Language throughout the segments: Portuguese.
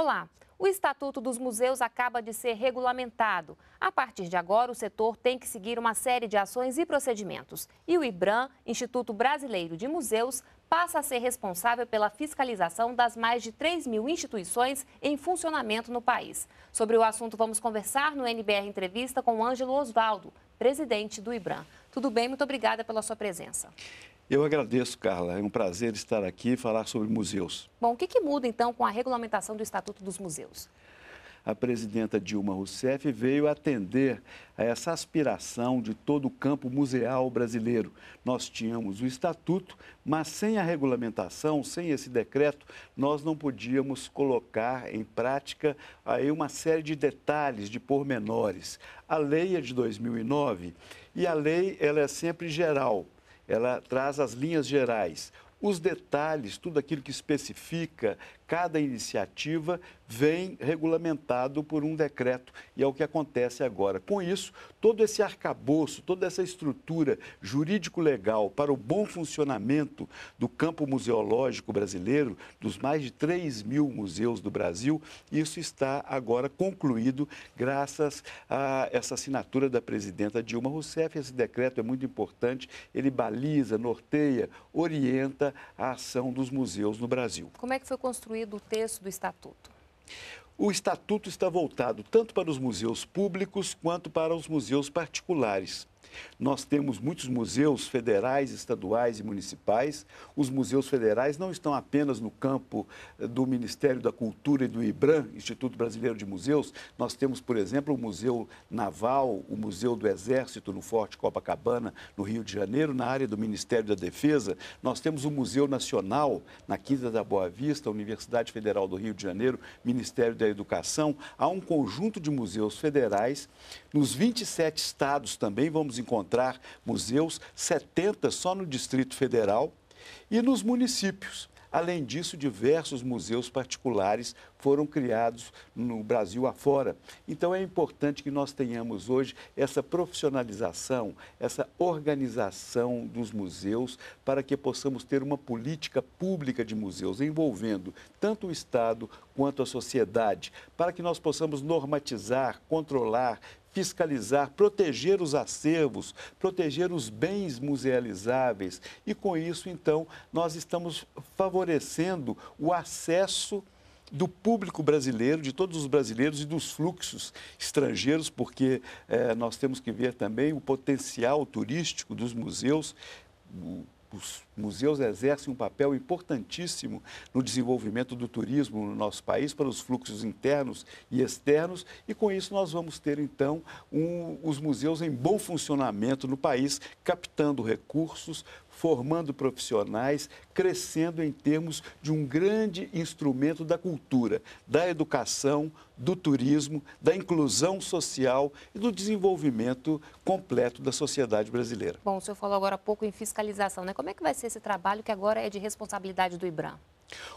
Olá! O Estatuto dos Museus acaba de ser regulamentado. A partir de agora, o setor tem que seguir uma série de ações e procedimentos. E o IBRAM, Instituto Brasileiro de Museus, passa a ser responsável pela fiscalização das mais de 3 mil instituições em funcionamento no país. Sobre o assunto, vamos conversar no NBR Entrevista com Ângelo Osvaldo, presidente do IBRAM. Tudo bem? Muito obrigada pela sua presença. Eu agradeço, Carla. É um prazer estar aqui e falar sobre museus. Bom, o que, que muda então com a regulamentação do Estatuto dos Museus? a presidenta Dilma Rousseff veio atender a essa aspiração de todo o campo museal brasileiro. Nós tínhamos o estatuto, mas sem a regulamentação, sem esse decreto, nós não podíamos colocar em prática aí uma série de detalhes, de pormenores. A lei é de 2009 e a lei ela é sempre geral, ela traz as linhas gerais. Os detalhes, tudo aquilo que especifica, cada iniciativa vem regulamentado por um decreto e é o que acontece agora. Com isso, todo esse arcabouço, toda essa estrutura jurídico-legal para o bom funcionamento do campo museológico brasileiro, dos mais de 3 mil museus do Brasil, isso está agora concluído graças a essa assinatura da presidenta Dilma Rousseff. Esse decreto é muito importante, ele baliza, norteia, orienta a ação dos museus no Brasil. Como é que foi construído incluído o texto do Estatuto? O Estatuto está voltado tanto para os museus públicos quanto para os museus particulares. Nós temos muitos museus federais, estaduais e municipais. Os museus federais não estão apenas no campo eh, do Ministério da Cultura e do IBRAM, Instituto Brasileiro de Museus. Nós temos, por exemplo, o Museu Naval, o Museu do Exército no Forte Copacabana, no Rio de Janeiro, na área do Ministério da Defesa. Nós temos o Museu Nacional na Quinta da Boa Vista, Universidade Federal do Rio de Janeiro, Ministério da Educação. Há um conjunto de museus federais nos 27 estados também. Vamos encontrar museus, 70 só no Distrito Federal e nos municípios. Além disso, diversos museus particulares foram criados no Brasil afora. Então, é importante que nós tenhamos hoje essa profissionalização, essa organização dos museus, para que possamos ter uma política pública de museus envolvendo tanto o Estado quanto a sociedade, para que nós possamos normatizar, controlar fiscalizar, proteger os acervos, proteger os bens musealizáveis. E com isso, então, nós estamos favorecendo o acesso do público brasileiro, de todos os brasileiros e dos fluxos estrangeiros, porque eh, nós temos que ver também o potencial turístico dos museus, os museus exercem um papel importantíssimo no desenvolvimento do turismo no nosso país, para os fluxos internos e externos, e com isso nós vamos ter, então, um, os museus em bom funcionamento no país, captando recursos formando profissionais, crescendo em termos de um grande instrumento da cultura, da educação, do turismo, da inclusão social e do desenvolvimento completo da sociedade brasileira. Bom, o senhor falou agora há pouco em fiscalização, né? Como é que vai ser esse trabalho que agora é de responsabilidade do IBRAM?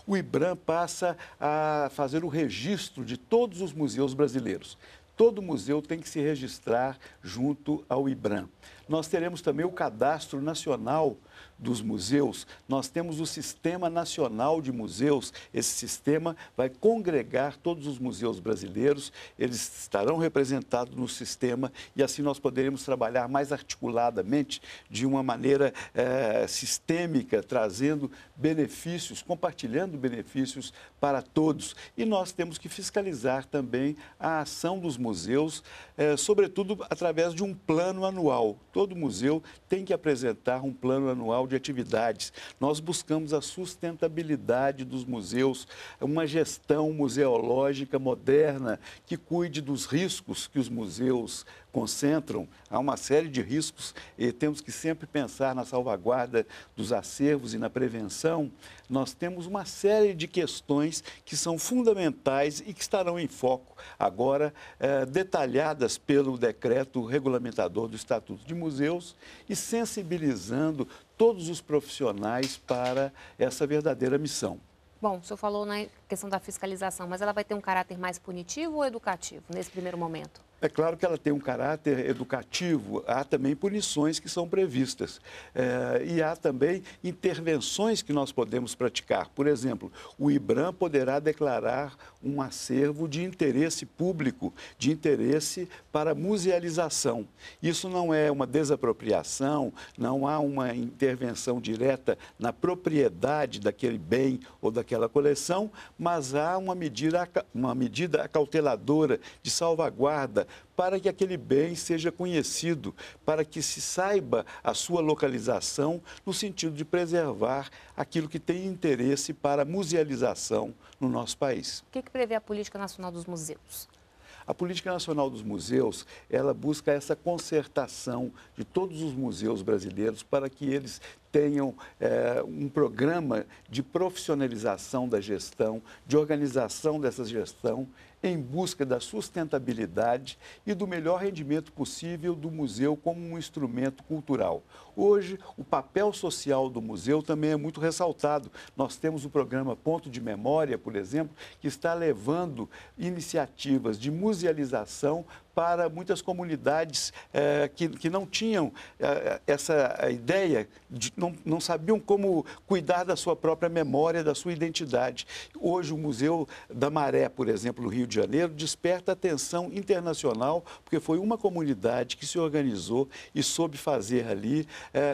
O IBRAM passa a fazer o registro de todos os museus brasileiros. Todo museu tem que se registrar junto ao IBRAM. Nós teremos também o cadastro nacional dos museus, nós temos o Sistema Nacional de Museus. Esse sistema vai congregar todos os museus brasileiros, eles estarão representados no sistema e assim nós poderemos trabalhar mais articuladamente, de uma maneira é, sistêmica, trazendo benefícios, compartilhando benefícios para todos. E nós temos que fiscalizar também a ação dos museus, é, sobretudo através de um plano anual todo museu tem que apresentar um plano anual de atividades. Nós buscamos a sustentabilidade dos museus, uma gestão museológica moderna que cuide dos riscos que os museus concentram, há uma série de riscos e temos que sempre pensar na salvaguarda dos acervos e na prevenção. Nós temos uma série de questões que são fundamentais e que estarão em foco agora, eh, detalhadas pelo decreto regulamentador do Estatuto de Museus e sensibilizando todos os profissionais para essa verdadeira missão. Bom, o senhor falou na questão da fiscalização, mas ela vai ter um caráter mais punitivo ou educativo nesse primeiro momento? É claro que ela tem um caráter educativo, há também punições que são previstas é, e há também intervenções que nós podemos praticar. Por exemplo, o IBRAM poderá declarar um acervo de interesse público, de interesse para musealização. Isso não é uma desapropriação, não há uma intervenção direta na propriedade daquele bem ou daquela coleção, mas há uma medida, uma medida acauteladora de salvaguarda para que aquele bem seja conhecido, para que se saiba a sua localização, no sentido de preservar aquilo que tem interesse para a musealização no nosso país. O que, que prevê a Política Nacional dos Museus? A Política Nacional dos Museus, ela busca essa concertação de todos os museus brasileiros para que eles tenham é, um programa de profissionalização da gestão, de organização dessa gestão, em busca da sustentabilidade e do melhor rendimento possível do museu como um instrumento cultural. Hoje, o papel social do museu também é muito ressaltado. Nós temos o programa Ponto de Memória, por exemplo, que está levando iniciativas de musealização para muitas comunidades eh, que, que não tinham eh, eh, essa ideia, de, não, não sabiam como cuidar da sua própria memória, da sua identidade. Hoje, o Museu da Maré, por exemplo, no Rio de Janeiro, desperta atenção internacional, porque foi uma comunidade que se organizou e soube fazer ali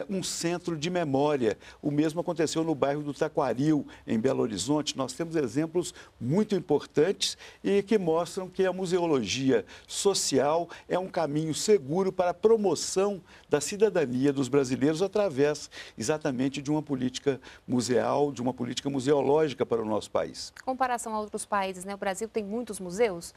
um centro de memória. O mesmo aconteceu no bairro do Taquaril, em Belo Horizonte. Nós temos exemplos muito importantes e que mostram que a museologia social social é um caminho seguro para a promoção da cidadania dos brasileiros através exatamente de uma política museal, de uma política museológica para o nosso país. Em comparação a outros países, né? o Brasil tem muitos museus?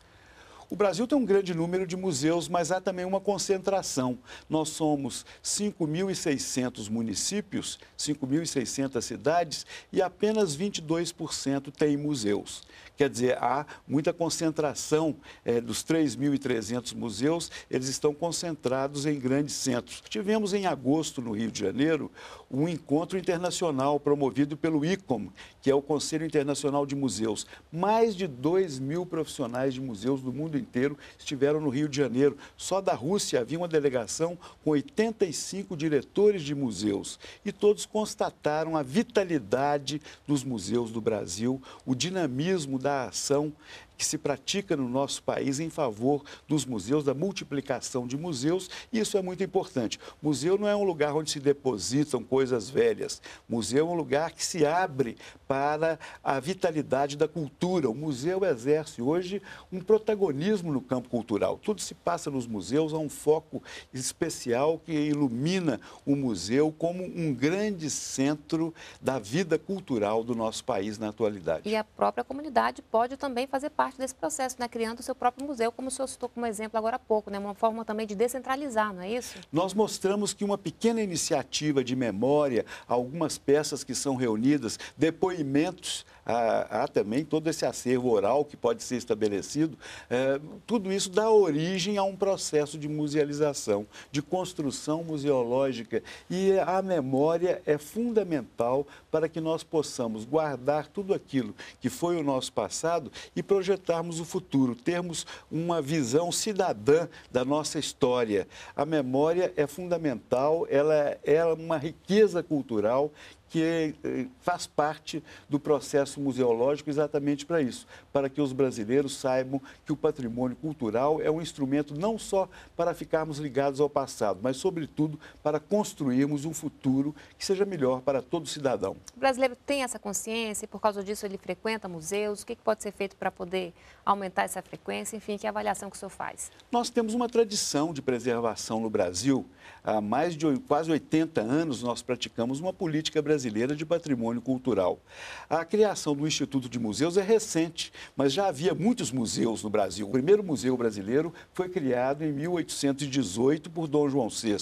O Brasil tem um grande número de museus, mas há também uma concentração. Nós somos 5.600 municípios, 5.600 cidades e apenas 22% tem museus. Quer dizer, há muita concentração é, dos 3.300 museus, eles estão concentrados em grandes centros. Tivemos em agosto, no Rio de Janeiro, um encontro internacional promovido pelo ICOM, que é o Conselho Internacional de Museus. Mais de 2 mil profissionais de museus do mundo inteiro, estiveram no Rio de Janeiro. Só da Rússia havia uma delegação com 85 diretores de museus e todos constataram a vitalidade dos museus do Brasil, o dinamismo da ação que se pratica no nosso país em favor dos museus, da multiplicação de museus, e isso é muito importante. Museu não é um lugar onde se depositam coisas velhas. Museu é um lugar que se abre para a vitalidade da cultura. O museu exerce hoje um protagonismo no campo cultural. Tudo se passa nos museus, há um foco especial que ilumina o museu como um grande centro da vida cultural do nosso país na atualidade. E a própria comunidade pode também fazer parte parte desse processo, né? criando o seu próprio museu, como o senhor citou como exemplo agora há pouco, né? uma forma também de descentralizar, não é isso? Nós mostramos que uma pequena iniciativa de memória, algumas peças que são reunidas, depoimentos há, há também todo esse acervo oral que pode ser estabelecido. É, tudo isso dá origem a um processo de musealização, de construção museológica. E a memória é fundamental para que nós possamos guardar tudo aquilo que foi o nosso passado e projetarmos o futuro, termos uma visão cidadã da nossa história. A memória é fundamental, ela é uma riqueza cultural que é, é, faz parte do processo museológico exatamente para isso, para que os brasileiros saibam que o patrimônio cultural é um instrumento não só para ficarmos ligados ao passado, mas, sobretudo, para construirmos um futuro que seja melhor para todo cidadão. O brasileiro tem essa consciência e, por causa disso, ele frequenta museus? O que pode ser feito para poder aumentar essa frequência? Enfim, que avaliação que o senhor faz? Nós temos uma tradição de preservação no Brasil. Há mais de quase 80 anos, nós praticamos uma política brasileira Brasileira de Patrimônio Cultural. A criação do Instituto de Museus é recente, mas já havia muitos museus no Brasil. O primeiro museu brasileiro foi criado em 1818 por Dom João VI.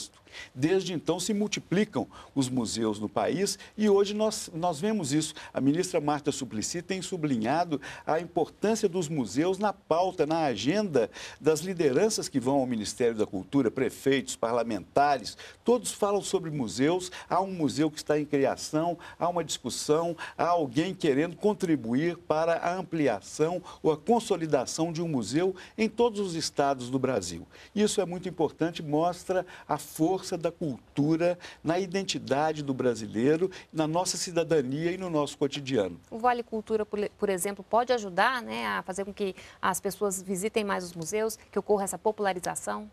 Desde então se multiplicam os museus no país e hoje nós, nós vemos isso. A ministra Marta Suplicy tem sublinhado a importância dos museus na pauta, na agenda das lideranças que vão ao Ministério da Cultura, prefeitos, parlamentares, todos falam sobre museus. Há um museu que está em criação, há uma discussão, há alguém querendo contribuir para a ampliação ou a consolidação de um museu em todos os estados do Brasil. Isso é muito importante, mostra a força força da cultura na identidade do brasileiro, na nossa cidadania e no nosso cotidiano. O Vale Cultura, por exemplo, pode ajudar né, a fazer com que as pessoas visitem mais os museus, que ocorra essa popularização?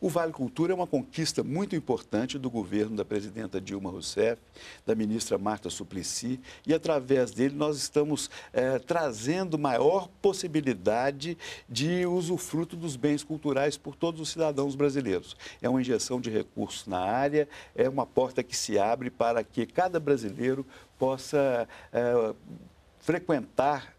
O Vale Cultura é uma conquista muito importante do governo da presidenta Dilma Rousseff, da ministra Marta Suplicy, e através dele nós estamos é, trazendo maior possibilidade de usufruto dos bens culturais por todos os cidadãos brasileiros. É uma injeção de recursos na área, é uma porta que se abre para que cada brasileiro possa é, frequentar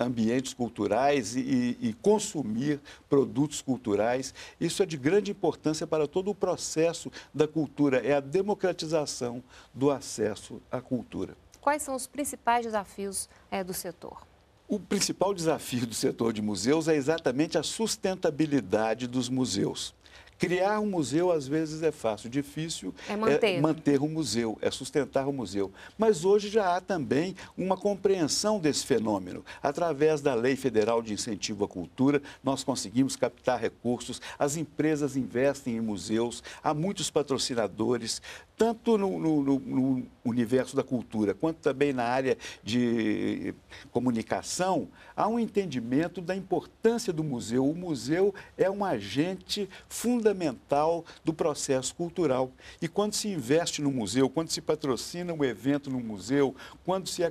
ambientes culturais e, e, consumir produtos culturais. Isso é de grande importância para todo o processo da cultura, é a democratização do acesso à cultura. Quais são os principais desafios é, do setor? O principal desafio do setor de museus é exatamente a sustentabilidade dos museus. Criar um museu, às vezes, é fácil. Difícil é, é manter. É manter o museu, é sustentar o museu. Mas hoje já há também uma compreensão desse fenômeno. Através da Lei Federal de Incentivo à Cultura, nós conseguimos captar recursos, as empresas investem em museus, há muitos patrocinadores, tanto no, no, no, universo da cultura quanto também na área de comunicação, há um entendimento da importância do museu. O museu é um agente fundamental fundamental do processo cultural. E quando se investe no museu, quando se patrocina um evento no museu, quando se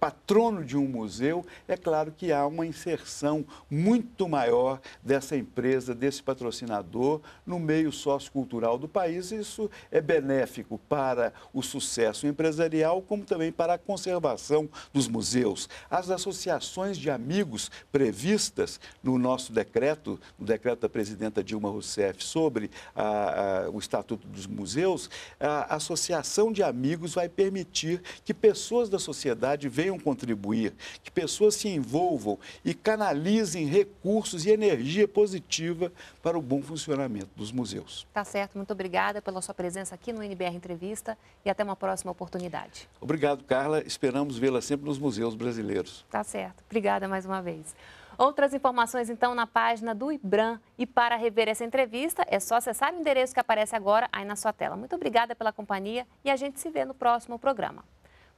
patrono de um museu, é claro que há uma inserção muito maior dessa empresa, desse patrocinador, no meio sociocultural do país. Isso é benéfico para o sucesso empresarial, como também para a conservação dos museus. As associações de amigos previstas no nosso decreto, no decreto da presidenta Dilma Rousseff sobre a, a, o Estatuto dos Museus, a associação de amigos vai permitir que pessoas da sociedade venham contribuir, que pessoas se envolvam e canalizem recursos e energia positiva para o bom funcionamento dos museus. Tá certo, muito obrigada pela sua presença aqui no NBR Entrevista e até uma próxima oportunidade. Obrigado, Carla. Esperamos vê-la sempre nos museus brasileiros. Tá certo. Obrigada mais uma vez. Outras informações, então, na página do IBRAM. E para rever essa entrevista, é só acessar o endereço que aparece agora aí na sua tela. Muito obrigada pela companhia e a gente se vê no próximo programa.